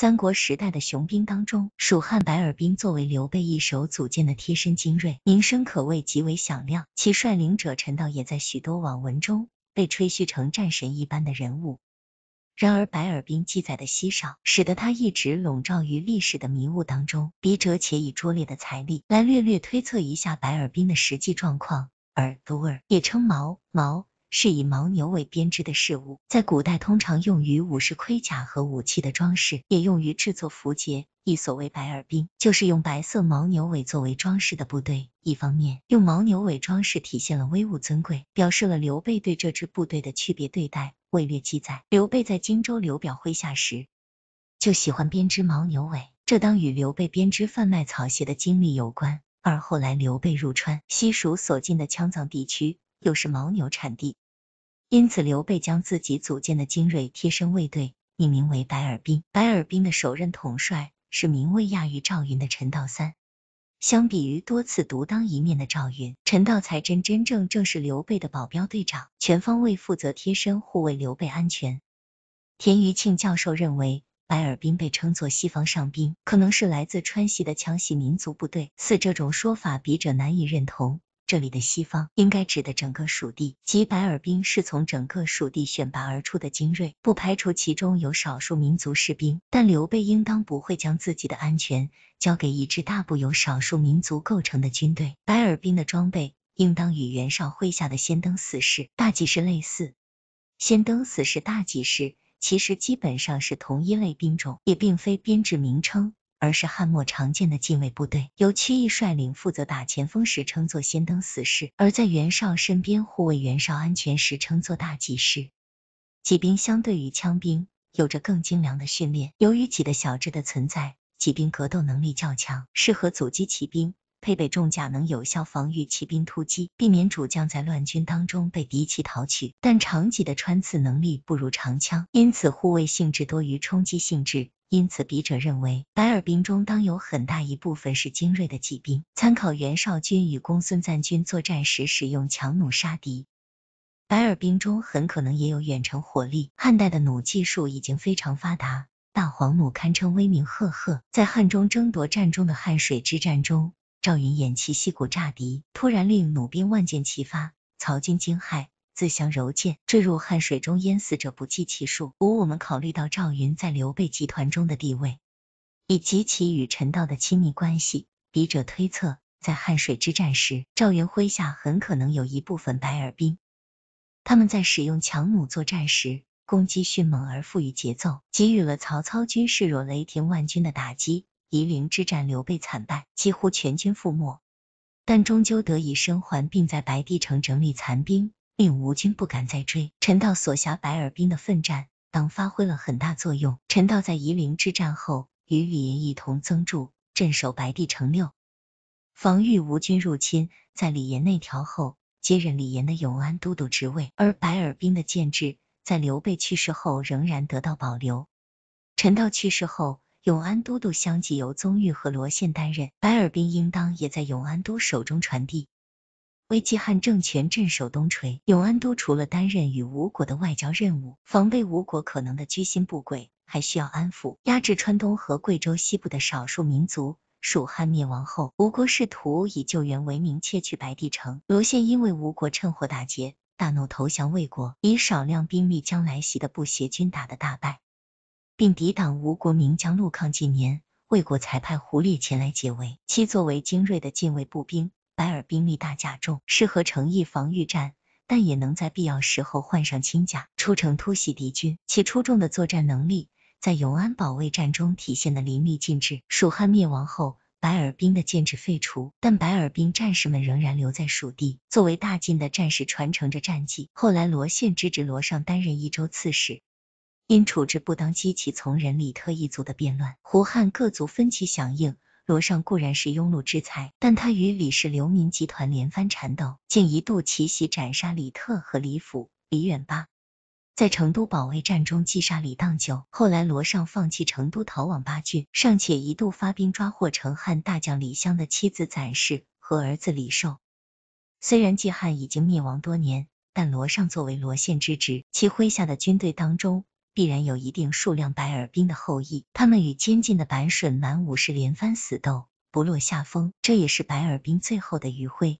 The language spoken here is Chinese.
三国时代的雄兵当中，蜀汉白耳兵作为刘备一手组建的贴身精锐，名声可谓极为响亮。其率领者陈道也在许多网文中被吹嘘成战神一般的人物。然而，白耳兵记载的稀少，使得他一直笼罩于历史的迷雾当中。笔者且以拙劣的财力来略略推测一下白耳兵的实际状况，而多尔也称毛毛。是以牦牛为编织的事物，在古代通常用于武士盔甲和武器的装饰，也用于制作符节。一所谓白耳兵，就是用白色牦牛尾作为装饰的部队。一方面，用牦牛尾装饰体现了威武尊贵，表示了刘备对这支部队的区别对待。魏略记载，刘备在荆州刘表麾下时，就喜欢编织牦牛尾，这当与刘备编织贩卖草鞋的经历有关。而后来刘备入川，西蜀所进的羌藏地区。又是牦牛产地，因此刘备将自己组建的精锐贴身卫队命名为白耳兵。白耳兵的首任统帅是名位亚于赵云的陈道三。相比于多次独当一面的赵云，陈道才真真正正是刘备的保镖队长，全方位负责贴身护卫刘备安全。田余庆教授认为，白耳兵被称作西方上兵，可能是来自川西的羌系民族部队。似这种说法，笔者难以认同。这里的西方应该指的整个蜀地，即白耳兵是从整个蜀地选拔而出的精锐，不排除其中有少数民族士兵，但刘备应当不会将自己的安全交给一支大部由少数民族构成的军队。白耳兵的装备应当与袁绍麾下的先登死士、大戟士类似，先登死士、大戟士其实基本上是同一类兵种，也并非编制名称。而是汉末常见的禁卫部队，由曲义率领负责打前锋时称作先登死士；而在袁绍身边护卫袁绍安全时称作大戟士。戟兵相对于枪兵有着更精良的训练，由于戟的小质的存在，戟兵格斗能力较强，适合阻击骑兵。配备重甲能有效防御骑兵突击，避免主将在乱军当中被敌骑逃去。但长戟的穿刺能力不如长枪，因此护卫性质多于冲击性质。因此，笔者认为，白耳兵中当有很大一部分是精锐的骑兵。参考袁绍军与公孙瓒军作战时使用强弩杀敌，白耳兵中很可能也有远程火力。汉代的弩技术已经非常发达，大黄弩堪称威名赫赫。在汉中争夺战中的汉水之战中，赵云偃旗息鼓诈敌，突然令弩兵万箭齐发，曹军惊骇。自相柔剑，坠入汉水中淹死者不计其数。五，我们考虑到赵云在刘备集团中的地位以及其与陈道的亲密关系，笔者推测，在汉水之战时，赵云麾下很可能有一部分白耳兵。他们在使用强弩作战时，攻击迅猛而富于节奏，给予了曹操军势若雷霆万钧的打击。夷陵之战，刘备惨败，几乎全军覆没，但终究得以生还，并在白帝城整理残兵。令吴军不敢再追。陈道所辖白耳兵的奋战，当发挥了很大作用。陈道在夷陵之战后，与李延一同增驻，镇守白帝城六，防御吴军入侵。在李严内调后，接任李严的永安都督职位。而白耳兵的建制，在刘备去世后仍然得到保留。陈道去世后，永安都督相继由宗玉和罗宪担任，白耳兵应当也在永安都手中传递。为晋汉政权镇守东陲，永安都除了担任与吴国的外交任务，防备吴国可能的居心不轨，还需要安抚、压制川东和贵州西部的少数民族。蜀汉灭亡后，吴国试图以救援为名窃取白帝城，罗宪因为吴国趁火打劫，大怒投降魏国，以少量兵力将来袭的步协军打得大败，并抵挡吴国名将陆抗几年，魏国才派胡烈前来解围。其作为精锐的禁卫步兵。白尔兵力大甲重，适合城邑防御战，但也能在必要时候换上轻甲出城突袭敌军。其出众的作战能力在永安保卫战中体现的淋漓尽致。蜀汉灭亡后，白尔兵的建制废除，但白尔兵战士们仍然留在蜀地，作为大晋的战士传承着战绩。后来罗宪之子罗尚担任益州刺史，因处置不当激起从人李特一族的变乱，胡汉各族分歧响应。罗尚固然是庸碌之才，但他与李氏流民集团连番缠斗，竟一度奇袭斩杀李特和李辅、李远八，在成都保卫战中击杀李荡九。后来罗尚放弃成都逃往巴郡，尚且一度发兵抓获成汉大将李湘的妻子暂氏和儿子李寿。虽然季汉已经灭亡多年，但罗尚作为罗县之职，其麾下的军队当中。必然有一定数量白尔兵的后裔，他们与监进的白顺满武士连番死斗，不落下风，这也是白尔兵最后的余晖。